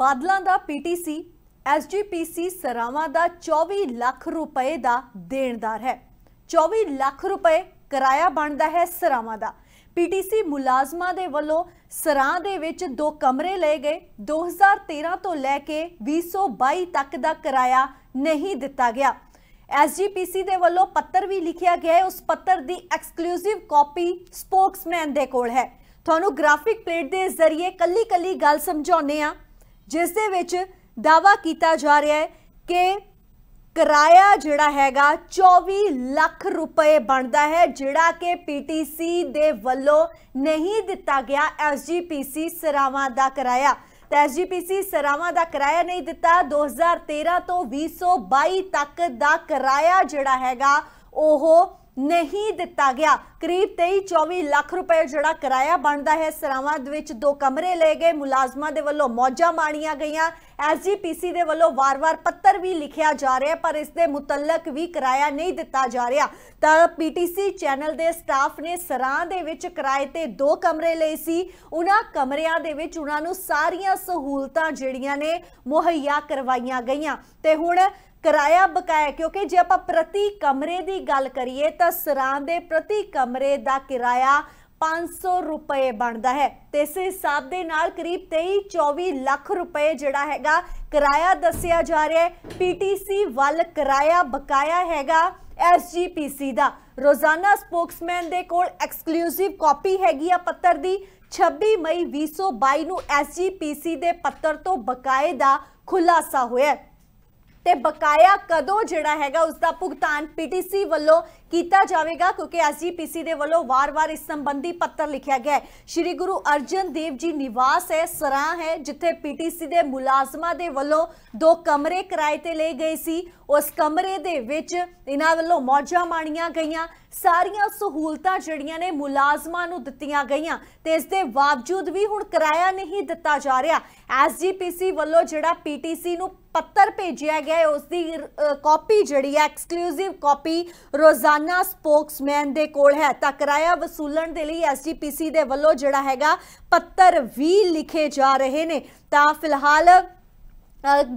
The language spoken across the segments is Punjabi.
ਬਾਦਲਾਂ ਦਾ ਪੀਟੀਸੀ ਐਸਜੀਪੀਸੀ ਸਰਾਵਾਂ ਦਾ 24 ਲੱਖ ਰੁਪਏ ਦਾ ਦੇਣਦਾਰ ਹੈ 24 ਲੱਖ ਰੁਪਏ ਕਿਰਾਇਆ ਬਣਦਾ ਹੈ ਸਰਾਵਾਂ ਦਾ ਪੀਟੀਸੀ ਮੁਲਾਜ਼ਮਾਂ ਦੇ ਵੱਲੋਂ ਸਰਾਂ ਦੇ ਵਿੱਚ ਦੋ ਕਮਰੇ ਲਏ ਗਏ 2013 ਤੋਂ ਲੈ ਕੇ 2022 ਤੱਕ ਦਾ ਕਿਰਾਇਆ ਨਹੀਂ ਦਿੱਤਾ ਗਿਆ ਐਸਜੀਪੀਸੀ ਦੇ ਵੱਲੋਂ ਪੱਤਰ ਵੀ ਲਿਖਿਆ ਗਿਆ ਹੈ ਉਸ ਪੱਤਰ ਦੀ ਐਕਸਕਲੂਸਿਵ ਕਾਪੀ ਸਪੋਕਸਮੈਨ ਦੇ ਕੋਲ ਹੈ ਤੁਹਾਨੂੰ ਗ੍ਰਾਫਿਕ ਪਲੇਟ ਦੇ ਜ਼ਰੀਏ ਕੱਲੀ-ਕੱਲੀ ਗੱਲ ਸਮਝਾਉਨੇ ਆ ਜਿਸ ਦੇ ਵਿੱਚ ਦਾਵਾ ਕੀਤਾ ਜਾ ਰਿਹਾ ਹੈ ਕਿ ਕਿਰਾਇਆ ਜਿਹੜਾ ਹੈਗਾ 24 ਲੱਖ ਰੁਪਏ ਬਣਦਾ ਹੈ ਜਿਹੜਾ ਕਿ ਪੀਟੀਸੀ ਦੇ ਵੱਲੋਂ ਨਹੀਂ ਦਿੱਤਾ ਗਿਆ ਐਸਜੀਪੀਸੀ ਸਰਾਵਾਂ ਦਾ ਕਿਰਾਇਆ ਤਾਂ ਐਸਜੀਪੀਸੀ ਸਰਾਵਾਂ ਦਾ ਕਿਰਾਇਆ ਨਹੀਂ ਦਿੱਤਾ 2013 ਤੋਂ 2022 ਤੱਕ ਦਾ ਕਿਰਾਇਆ ਜਿਹੜਾ ਹੈਗਾ ਉਹ ਨਹੀਂ ਦਿੱਤਾ ਗਿਆ ਕਰੀਬ 23-24 ਲੱਖ ਰੁਪਏ ਜਿਹੜਾ ਕਿਰਾਇਆ ਬਣਦਾ ਹੈ ਸਰਾਵਾਂ ਦੇ ਵਿੱਚ ਦੋ ਕਮਰੇ ਲਏ ਗਏ ਮੁਲਾਜ਼ਮਾਂ ਦੇ ਵੱਲੋਂ ਮੌਜਾਂ ਮਾਣੀਆਂ ਗਈਆਂ ਐਸਜੀਪੀਸੀ ਦੇ ਵੱਲੋਂ ਵਾਰ-ਵਾਰ ਪੱਤਰ ਵੀ ਲਿਖਿਆ ਜਾ ਰਿਹਾ ਪਰ ਇਸ ਦੇ ਮੁਤਲਕ ਵੀ ਕਿਰਾਇਆ ਨਹੀਂ ਦਿੱਤਾ ਜਾ ਰਿਹਾ ਤਾਂ ਪੀਟੀਸੀ ਚੈਨਲ ਦੇ ਸਟਾਫ ਨੇ ਸਰਾਂ ਦੇ ਵਿੱਚ ਕਿਰਾਏ ਤੇ ਦੋ ਕਮਰੇ ਲਏ ਸੀ ਉਹਨਾਂ ਕਮਰਿਆਂ ਦੇ ਵਿੱਚ ਉਹਨਾਂ ਨੂੰ ਸਾਰੀਆਂ ਸਹੂਲਤਾਂ ਜਿਹੜੀਆਂ ਨੇ ਮੁਹੱਈਆ ਕਰਵਾਈਆਂ ਗਈਆਂ ਤੇ ਹੁਣ ਕਿਰਾਇਆ ਬਕਾਇਆ ਕਿਉਂਕਿ ਜੇ ਆਪਾਂ ਪ੍ਰਤੀ ਕਮਰੇ ਦੀ ਗੱਲ ਕਰੀਏ ਤਾਂ ਸਰਾਂ ਦੇ ਪ੍ਰਤੀ ਕਮਰੇ ਦਾ ਕਿਰਾਇਆ 500 ਰੁਪਏ ਬਣਦਾ ਹੈ ਤੇ ਇਸ ਹਿਸਾਬ ਦੇ ਨਾਲ ਕਰੀਬ 23 24 ਲੱਖ ਰੁਪਏ ਜਿਹੜਾ ਹੈਗਾ ਕਿਰਾਇਆ ਦੱਸਿਆ ਜਾ ਰਿਹਾ ਹੈ ਪੀਟੀਸੀ ਵੱਲ ਕਿਰਾਇਆ ਬਕਾਇਆ ਹੈਗਾ ਐਸਜੀਪੀਸੀ ਦਾ ਰੋਜ਼ਾਨਾ ਸਪੋਕਸਮੈਨ ਦੇ ਕੋਲ ਐਕਸਕਲੂਸਿਵ ਕਾਪੀ ਹੈਗੀ ਆ ਪੱਤਰ ਦੀ 26 ਮਈ 2022 ਨੂੰ ਐਸਜੀਪੀਸੀ ਦੇ ਪੱਤਰ ਤੋਂ ਬਕਾਏ ਦਾ ਖੁਲਾਸਾ ਹੋਇਆ ਤੇ ਬਕਾਇਆ ਕਦੋਂ ਜਿਹੜਾ ਹੈਗਾ ਉਸ ਦਾ ਭੁਗਤਾਨ ਪੀਟੀਸੀ ਵੱਲੋਂ ਕੀਤਾ ਜਾਵੇਗਾ ਕਿਉਂਕਿ ਐਸਜੀਪੀਸੀ ਦੇ ਵੱਲੋਂ ਵਾਰ-ਵਾਰ ਇਸ ਸੰਬੰਧੀ ਪੱਤਰ ਲਿਖਿਆ ਗਿਆ ਹੈ ਸ੍ਰੀ ਗੁਰੂ ਅਰਜਨ ਦੇਵ ਜੀ ਨਿਵਾਸ ਹੈ ਸਰਾ ਹੈ ਜਿੱਥੇ ਪੀਟੀਸੀ ਦੇ ਮੁਲਾਜ਼ਮਾਂ ਦੇ ਵੱਲੋਂ ਦੋ ਕਮਰੇ ਕਿਰਾਏ ਤੇ ਲਏ ਗਏ ਸੀ ਉਸ ਕਮਰੇ ਦੇ ਵਿੱਚ ਇਹਨਾਂ ਵੱਲੋਂ ਮੌਜਾਂ ਮਾਣੀਆਂ ਗਈਆਂ ਸਾਰੀਆਂ ਸਹੂਲਤਾਂ ਜਿਹੜੀਆਂ ਨੇ ਮੁਲਾਜ਼ਮਾਂ ਨੂੰ ਦਿੱਤੀਆਂ ਗਈਆਂ ਤੇ ਇਸ ਦੇ ਬਾਵਜੂਦ ਵੀ ਹੁਣ ਕਿਰਾਇਆ ਨਹੀਂ ਦਿੱਤਾ ਜਾ ਰਿਹਾ ਐਸਜੀਪੀਸੀ ਵੱਲੋਂ ਜਿਹੜਾ ਪੀਟੀਸੀ ਨੂੰ ਪੱਤਰ ਭੇਜਿਆ ਗਿਆ ਹੈ ਉਸ ਦੀ ਕਾਪੀ ਜਿਹੜੀ ਹੈ ਐਕਸਕਲੂਸਿਵ ਕਾਪੀ ਰੋਜ਼ਾਨਾ ਸਪੋਕਸਮੈਨ ਦੇ ਕੋਲ ਹੈ ਤਾਂ ਕਿਰਾਇਆ ਵਸੂਲਣ ਦੇ ਲਈ ਐਸਜੀਪੀਸੀ ਦੇ ਵੱਲੋਂ ਜਿਹੜਾ ਹੈਗਾ ਪੱਤਰ ਵੀ ਲਿਖੇ ਜਾ ਰਹੇ ਨੇ ਤਾਂ ਫਿਲਹਾਲ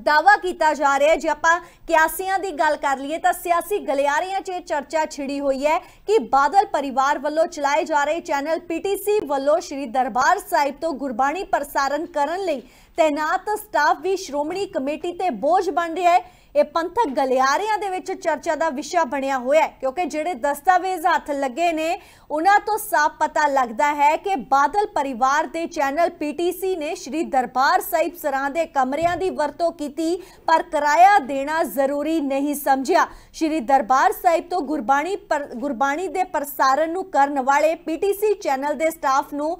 ਦਾਵਾ ਕੀਤਾ ਜਾ ਰਿਹਾ ਜੇ ਆਪਾਂ ਕਿਆਸੀਆਂ ਦੀ ਗੱਲ ਕਰ ਲਈਏ ਤਾਂ ਸਿਆਸੀ ਗਲਿਆਰਿਆਂ 'ਚ ਚਰਚਾ ਛਿੜੀ ਹੋਈ ਹੈ ਕਿ ਬਾਦਲ ਪਰਿਵਾਰ ਵੱਲੋਂ ਚਲਾਏ ਜਾ ਰਹੇ ਚੈਨਲ ਪੀਟੀਸੀ ਵੱਲੋਂ ਸ਼੍ਰੀ ਦਰਬਾਰ ਸਾਹਿਬ ਤੋਂ ਗੁਰਬਾਣੀ ਪ੍ਰਸਾਰਣ ਕਰਨ ਲਈ ਤੈਨਾਤ ਸਟਾਫ ਵੀ ਸ਼੍ਰੋਮਣੀ ਕਮੇਟੀ ਤੇ ਬੋਝ ਬਣ ਰਿਹਾ ਹੈ ਇਹ ਪੰਥਕ ਗਲਿਆਰਿਆਂ ਦੇ ਵਿੱਚ ਚਰਚਾ ਦਾ ਵਿਸ਼ਾ ਬਣਿਆ ਹੋਇਆ ਹੈ ਕਿਉਂਕਿ ਜਿਹੜੇ ਦਸਤਾਵੇਜ਼ ਹੱਥ ਲੱਗੇ ਨੇ ਉਹਨਾਂ ਤੋਂ ਸਾਫ਼ ਪਤਾ ਲੱਗਦਾ ਹੈ ਕਿ ਬਾਦਲ ਪਰਿਵਾਰ ਦੇ ਚੈਨਲ ਪੀਟੀਸੀ ਨੇ ਸ਼੍ਰੀ ਦਰਬਾਰ ਸਾਹਿਬ ਸਰਾਂ ਦੇ ਕਮਰਿਆਂ ਦੀ ਵਰਤੋਂ ਕੀਤੀ ਪਰ ਕਿਰਾਇਆ ਦੇਣਾ ਜ਼ਰੂਰੀ ਨਹੀਂ ਸਮਝਿਆ ਸ਼੍ਰੀ ਦਰਬਾਰ ਸਾਹਿਬ ਤੋਂ ਗੁਰਬਾਣੀ ਗੁਰਬਾਣੀ ਦੇ ਪ੍ਰਸਾਰਣ ਨੂੰ ਕਰਨ ਵਾਲੇ ਪੀਟੀਸੀ ਚੈਨਲ ਦੇ ਸਟਾਫ ਨੂੰ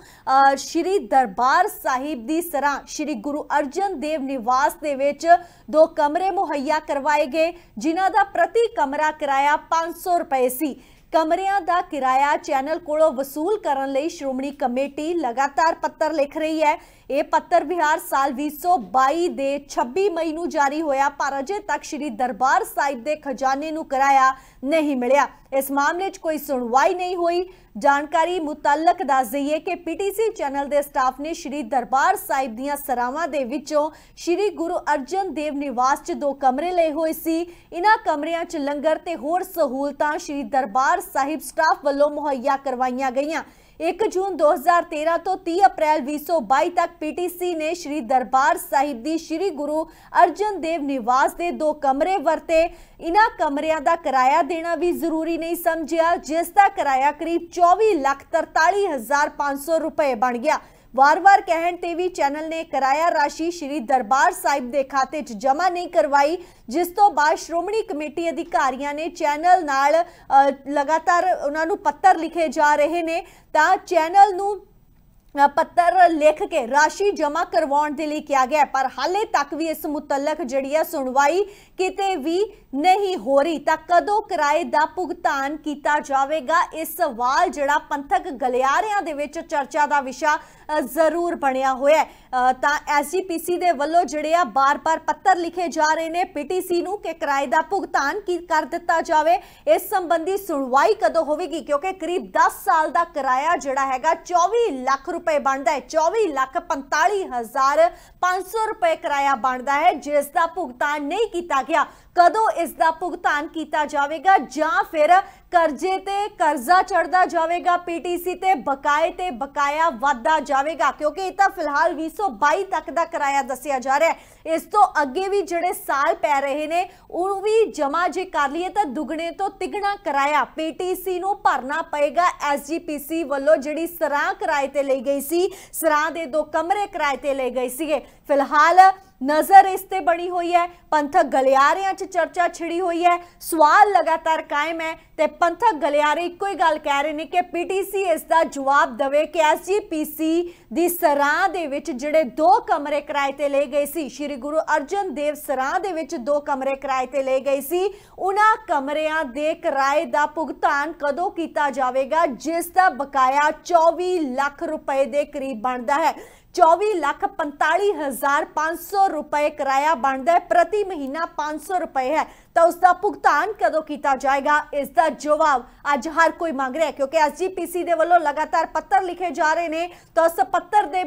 ਸ਼੍ਰੀ ਦਰਬਾਰ ਸਾਹਿਬ ਦੀ ਸਰਾਂ ਸ਼੍ਰੀ ਗੁਰੂ ਅਰਜਨ ਦੇਵ ਨਿਵਾਸ ਦੇ ਵਿੱਚ ਦੋ ਕਮਰੇ ਮੁਹੱਈਆ ਕਰਵਾਏ ਗਏ ਜਿਨ੍ਹਾਂ ਦਾ ਪ੍ਰਤੀ ਕਮਰਾ ਕਿਰਾਇਆ 500 ਰੁਪਏ ਸੀ ਕਮਰਿਆਂ ਦਾ ਕਿਰਾਇਆ ਚੈਨਲ ਕੋਲੋਂ ਵਸੂਲ ਕਰਨ ਲਈ ਸ਼੍ਰੋਮਣੀ ਕਮੇਟੀ ਲਗਾਤਾਰ ਪੱਤਰ ਲਿਖ ਰਹੀ ਹੈ ਇਹ ਪੱਤਰ ਬਿਹਾਰ ਸਾਲ 2022 ਦੇ 26 ਮਈ ਨੂੰ ਜਾਰੀ ਹੋਇਆ ਪਰ ਅਜੇ ਤੱਕ ਸ਼੍ਰੀ ਦਰਬਾਰ ਸਾਹਿਬ ਦੇ ਖਜ਼ਾਨੇ ਨੂੰ ਕਿਰਾਇਆ ਨਹੀਂ ਮਿਲਿਆ ਇਸ ਮਾਮਲੇ 'ਚ ਕੋਈ ਸੁਣਵਾਈ ਨਹੀਂ ਹੋਈ ਜਾਣਕਾਰੀ ਮੁਤਲਕ ਦੱਸ ਦਈਏ ਕਿ ਪੀਟੀਸੀ ਚੈਨਲ ਦੇ ਸਟਾਫ ਨੇ ਸ਼੍ਰੀ ਦਰਬਾਰ ਸਾਹਿਬ ਦੀਆਂ ਸਰਾਵਾਂ ਦੇ ਵਿੱਚੋਂ ਸ਼੍ਰੀ ਗੁਰੂ ਅਰਜਨ ਦੇਵ ਨਿਵਾਸ 'ਚ ਦੋ ਕਮਰੇ ਲਏ ਹੋਏ ਸੀ ਇਨ੍ਹਾਂ ਕਮਰਿਆਂ 'ਚ ਲੰਗਰ ਤੇ ਹੋਰ ਸਹੂਲਤਾਂ ਸ਼੍ਰੀ ਦਰਬਾਰ ਸਾਹਿਬ ਸਟਾਫ ਵੱਲੋਂ ਮੁਹੱਈਆ ਕਰਵਾਈਆਂ ਗਈਆਂ 1 ਜੂਨ 2013 ਤੋਂ 30 ਅਪ੍ਰੈਲ 2022 ਤੱਕ ਪੀਟੀਸੀ ਨੇ ਸ਼੍ਰੀ ਦਰਬਾਰ ਸਾਹਿਬ ਦੀ ਸ਼੍ਰੀ ਗੁਰੂ ਅਰਜਨ ਦੇਵ ਨਿਵਾਸ ਦੇ ਦੋ ਕਮਰੇ ਵਰਤੇ ਇਨ੍ਹਾਂ ਕਮਰਿਆਂ ਦਾ ਕਿਰਾਇਆ ਦੇਣਾ ਵੀ ਜ਼ਰੂਰੀ ਨਹੀਂ ਸਮਝਿਆ ਜਿਸ ਦਾ ਕਿਰਾਇਆ ਕਰੀਬ 24 ਲੱਖ 43 ਹਜ਼ਾਰ 500 ਰੁਪਏ ਬਣ ਗਿਆ ਵਾਰ-ਵਾਰ ਕਹਿਣ ਤੇ ਵੀ ਚੈਨਲ ਨੇ ਕਰਾਇਆ ਰਾਸ਼ੀ ਸ਼੍ਰੀ ਦਰਬਾਰ ਸਾਹਿਬ ਦੇ ਖਾਤੇ 'ਚ ਜਮ੍ਹਾਂ ਨਹੀਂ ਕਰਵਾਈ ਜਿਸ ਤੋਂ ਬਾਅਦ ਸ਼੍ਰੋਮਣੀ ਕਮੇਟੀ ਅਧਿਕਾਰੀਆਂ ਨੇ ਚੈਨਲ ਨਾਲ ਲਗਾਤਾਰ ਉਹਨਾਂ ਨੂੰ ਪੱਤਰ ਲਿਖੇ ਜਾ ਰਹੇ ਨੇ ਤਾਂ ਚੈਨਲ ਨੂੰ ਪੱਤਰ ਲਿਖ ਕੇ ਰਾਸ਼ੀ ਜਮ੍ਹਾਂ ਕਰਵਾਉਣ ਦੇ ਲਈ ਕਿਹਾ ਗਿਆ ਪਰ ਹਾਲੇ ਤੱਕ ਵੀ ਇਸ ਮੁਤਲਕ ਜਿਹੜੀ ਹੈ ਸੁਣਵਾਈ ਕਿਤੇ ਵੀ ਨਹੀਂ ਹੋ ਰਹੀ ਤਾਂ ਕਦੋਂ ਕਿਰਾਏ ਦਾ ਭੁਗਤਾਨ ਕੀਤਾ ਜਾਵੇਗਾ ਇਸ ਸਵਾਲ ਜਿਹੜਾ ਪੰਥਕ ਗਲਿਆਰਿਆਂ ਦੇ ਵਿੱਚ ਚਰਚਾ ਦਾ ਵਿਸ਼ਾ ਜ਼ਰੂਰ ਬਣਿਆ ਹੋਇਆ ਹੈ ਤਾਂ ਐਸਜੀਪੀਸੀ ਦੇ ਵੱਲੋਂ ਜਿਹੜੇ ਆ ਬਾਰ-ਬਾਰ ਪੱਤਰ ਲਿਖੇ ਜਾ ਰਹੇ ਨੇ ਪੀਟੀਸੀ ਨੂੰ ਕਿ ਕਿਰਾਏ ਦਾ ਭੁਗਤਾਨ ਕੀ ਕਰ ਦਿੱਤਾ ਜਾਵੇ ਇਸ ਸੰਬੰਧੀ ਸੁਣਵਾਈ ਕਦੋਂ ਹੋਵੇਗੀ ਕਿਉਂਕਿ ਕਰੀਬ 10 ਸਾਲ ਦਾ ਕਿਰਾਇਆ ਜਿਹੜਾ ਹੈਗਾ 24 ਲੱਖ ਰੁਪਏ ਬਣਦਾ ਹੈ 24 ਲੱਖ 45500 ਰੁਪਏ ਕਿਰਾਇਆ ਬਣਦਾ ਹੈ ਜਿਸ ਦਾ ਭੁਗਤਾਨ ਨਹੀਂ ਕੀਤਾ ਗਿਆ ਕਦੋਂ ਇਸ ਦਾ ਭੁਗਤਾਨ ਕੀਤਾ ਜਾਵੇਗਾ ਜਾਂ ਫਿਰ ਕਰਜ਼ੇ ਤੇ ਕਰਜ਼ਾ ਚੜਦਾ ਜਾਵੇਗਾ ਪੀਟੀਸੀ ਤੇ ਬਕਾਏ ਤੇ ਬਕਾਇਆ ਵਾਧਾ ਜਾਵੇਗਾ ਕਿਉਂਕਿ ਇਹ ਤਾਂ ਫਿਲਹਾਲ 2022 ਤੱਕ ਦਾ ਕਿਰਾਇਆ ਦੱਸਿਆ ਜਾ ਰਿਹਾ ਹੈ ਇਸ ਤੋਂ ਅੱਗੇ ਵੀ ਜਿਹੜੇ ਸਾਲ ਪੈ ਰਹੇ ਨੇ ਉਹ ਵੀ ਜਮਾ ਜੇ ਕਰ ਲਈਏ ਤਾਂ ਦੁਗਣੇ ਤੋਂ ਤਿਗਣਾ ਕਿਰਾਇਆ ਪੀਟੀਸੀ ਨੂੰ ਭਰਨਾ ਪਏਗਾ ਐਸਜੀਪੀਸੀ ਵੱਲੋਂ ਜਿਹੜੀ ਸਰਾਂ ਕਿਰਾਏ ਤੇ ਲਈ ਗਈ ਸੀ ਸਰਾਂ ਦੇ ਦੋ ਕਮਰੇ ਕਿਰਾਏ ਤੇ ਲਏ ਗਏ ਸੀਗੇ ਫਿਲਹਾਲ ਨਜ਼ਰ ਇਸ ਤੇ ਬਣੀ ਹੋਈ ਹੈ ਪੰਥਕ ਗਲਿਆਰਿਆਂ 'ਚ ਚਰਚਾ ਛਿੜੀ ਹੋਈ ਹੈ ਸਵਾਲ ਲਗਾਤਾਰ ਕਾਇਮ ਹੈ ਤੇ ਪੰਥਕ ਗਲਿਆਰੇ ਇੱਕੋ ਹੀ ਗੱਲ ਕਹਿ ਰਹੇ ਨੇ ਕਿ ਪੀਟੀਸੀ ਇਸ ਦਾ ਜਵਾਬ ਦਵੇ ਕਿ ਐਸਜੀਪੀਸੀ ਦੀ ਸਰਾਂ ਦੇ ਵਿੱਚ ਜਿਹੜੇ ਦੋ ਕਮਰੇ ਕਿਰਾਏ ਤੇ ਲਏ ਗਏ ਸੀ ਸ੍ਰੀ ਗੁਰੂ ਅਰਜਨ ਦੇਵ ਸਰਾਂ ਦੇ ਵਿੱਚ ਦੋ ਕਮਰੇ ਕਿਰਾਏ ਤੇ ਲਏ ਗਏ ਸੀ ਉਹਨਾਂ ਕਮਰਿਆਂ ਦੇ ਕਿਰਾਏ ਦਾ ਭੁਗਤਾਨ ਕਦੋਂ ਕੀਤਾ ਜਾਵੇਗਾ ਜਿਸ ਦਾ ਬਕਾਇਆ 24 ਲੱਖ ਰੁਪਏ ਦੇ ਕਰੀਬ ਬਣਦਾ ਹੈ 24 ਲੱਖ 45500 ਰੁਪਏ ਕਿਰਾਇਆ ਬਣਦਾ ਹੈ ਪ੍ਰਤੀ ਮਹੀਨਾ 500 ਰੁਪਏ ਹੈ ਤਾਂ ਉਸ ਦਾ ਭੁਗਤਾਨ ਕਦੋਂ ਕੀਤਾ ਜਾਏਗਾ ਇਸ ਦਾ ਜਵਾਬ ਅੱਜ ਹਰ ਕੋਈ ਮੰਗ ਰਿਹਾ ਕਿਉਂਕਿ ਐਸਜੀਪੀਸੀ ਦੇ ਵੱਲੋਂ ਲਗਾਤਾਰ ਪੱਤਰ ਲਿਖੇ ਜਾ ਰਹੇ ਨੇ ਤਾਂ ਉਸ ਪੱਤਰ ਦੇ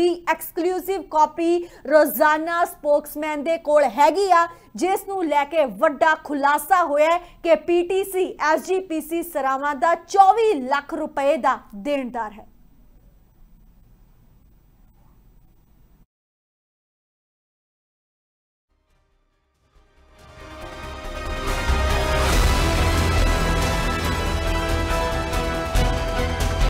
ਦੀ ਐਕਸਕਲੂਸਿਵ ਕਾਪੀ ਰੋਜ਼ਾਨਾ ਸਪੋਕਸਮੈਨ ਦੇ ਕੋਲ ਹੈਗੀ ਆ ਜਿਸ ਨੂੰ ਲੈ ਕੇ ਵੱਡਾ ਖੁਲਾਸਾ ਹੋਇਆ ਕਿ ਪੀਟੀਸੀ ਐਸਜੀਪੀਸੀ ਸਰਾਵਾਂ ਦਾ 24 ਲੱਖ ਰੁਪਏ ਦਾ ਦੇਣਦਾਰ ਹੈ